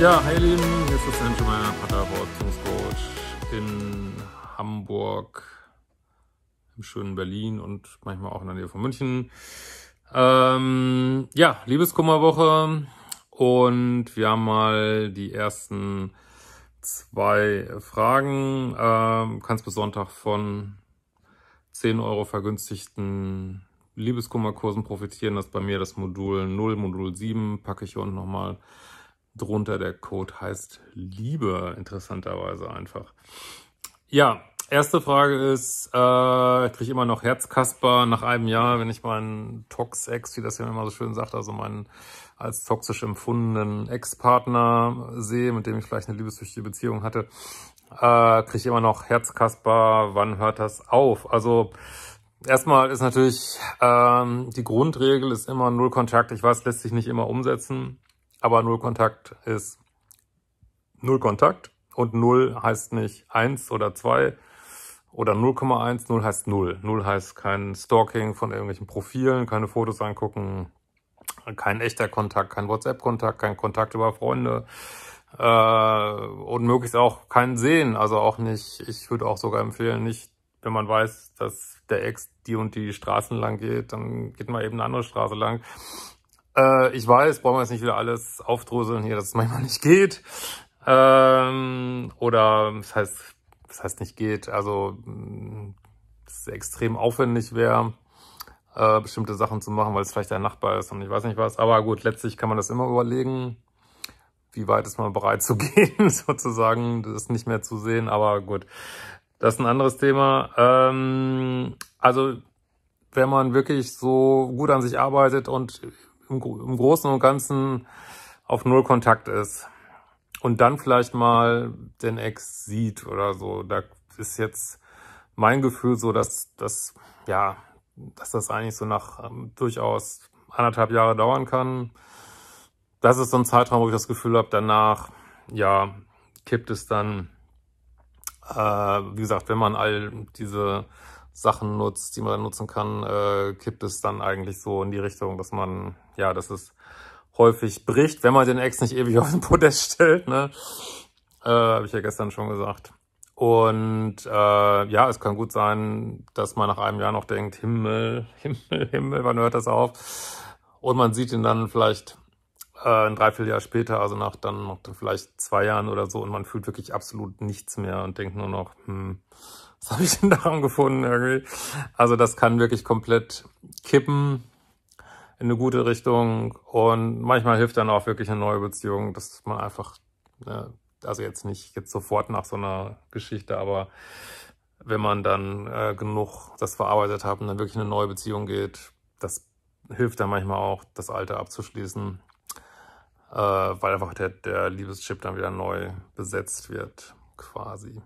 Ja, hi ihr Lieben, hier ist das Sancho, mein Paterbeziehungscoach in Hamburg, im schönen Berlin und manchmal auch in der Nähe von München. Ähm, ja, Liebeskummerwoche und wir haben mal die ersten zwei Fragen. Ähm, kannst bis Sonntag von 10 Euro vergünstigten Liebeskummerkursen profitieren. Das ist bei mir das Modul 0, Modul 7, packe ich hier unten nochmal drunter. Der Code heißt Liebe, interessanterweise einfach. Ja, erste Frage ist, äh, ich kriege immer noch Herzkasper nach einem Jahr, wenn ich meinen Tox-Ex, wie das ja immer so schön sagt, also meinen als toxisch empfundenen Ex-Partner sehe, mit dem ich vielleicht eine liebessüchtige Beziehung hatte, äh, kriege ich immer noch Herzkasper, wann hört das auf? Also erstmal ist natürlich ähm, die Grundregel ist immer null Kontakt. Ich weiß, lässt sich nicht immer umsetzen aber null Kontakt ist null Kontakt und null heißt nicht eins oder zwei oder 0,1, null heißt null. Null heißt kein Stalking von irgendwelchen Profilen, keine Fotos angucken, kein echter Kontakt, kein WhatsApp-Kontakt, kein Kontakt über Freunde äh, und möglichst auch keinen Sehen. Also auch nicht, ich würde auch sogar empfehlen, nicht, wenn man weiß, dass der Ex die und die Straßen lang geht, dann geht man eben eine andere Straße lang. Äh, ich weiß, brauchen wir jetzt nicht wieder alles aufdröseln hier, dass es manchmal nicht geht. Ähm, oder das heißt, das heißt nicht geht, also hm, es extrem aufwendig wäre, äh, bestimmte Sachen zu machen, weil es vielleicht ein Nachbar ist und ich weiß nicht was. Aber gut, letztlich kann man das immer überlegen, wie weit ist man bereit zu gehen, sozusagen, das nicht mehr zu sehen. Aber gut, das ist ein anderes Thema. Ähm, also wenn man wirklich so gut an sich arbeitet und im, im Großen und Ganzen auf Null Kontakt ist und dann vielleicht mal den Ex sieht oder so. Da ist jetzt mein Gefühl so, dass dass, ja, dass das eigentlich so nach ähm, durchaus anderthalb Jahre dauern kann. Das ist so ein Zeitraum, wo ich das Gefühl habe, danach, ja, kippt es dann, äh, wie gesagt, wenn man all diese Sachen nutzt, die man nutzen kann, äh, kippt es dann eigentlich so in die Richtung, dass man, ja, dass es häufig bricht, wenn man den Ex nicht ewig auf den Podest stellt, ne? Äh, Habe ich ja gestern schon gesagt. Und äh, ja, es kann gut sein, dass man nach einem Jahr noch denkt, Himmel, Himmel, Himmel, wann hört das auf? Und man sieht ihn dann vielleicht äh, ein Dreivierteljahr später, also nach dann, noch vielleicht zwei Jahren oder so, und man fühlt wirklich absolut nichts mehr und denkt nur noch, hm, was habe ich denn daran gefunden irgendwie? Also das kann wirklich komplett kippen in eine gute Richtung und manchmal hilft dann auch wirklich eine neue Beziehung, dass man einfach, ne, also jetzt nicht jetzt sofort nach so einer Geschichte, aber wenn man dann äh, genug das verarbeitet hat und dann wirklich eine neue Beziehung geht, das hilft dann manchmal auch, das Alte abzuschließen äh, weil einfach der, der Liebeschip dann wieder neu besetzt wird, quasi.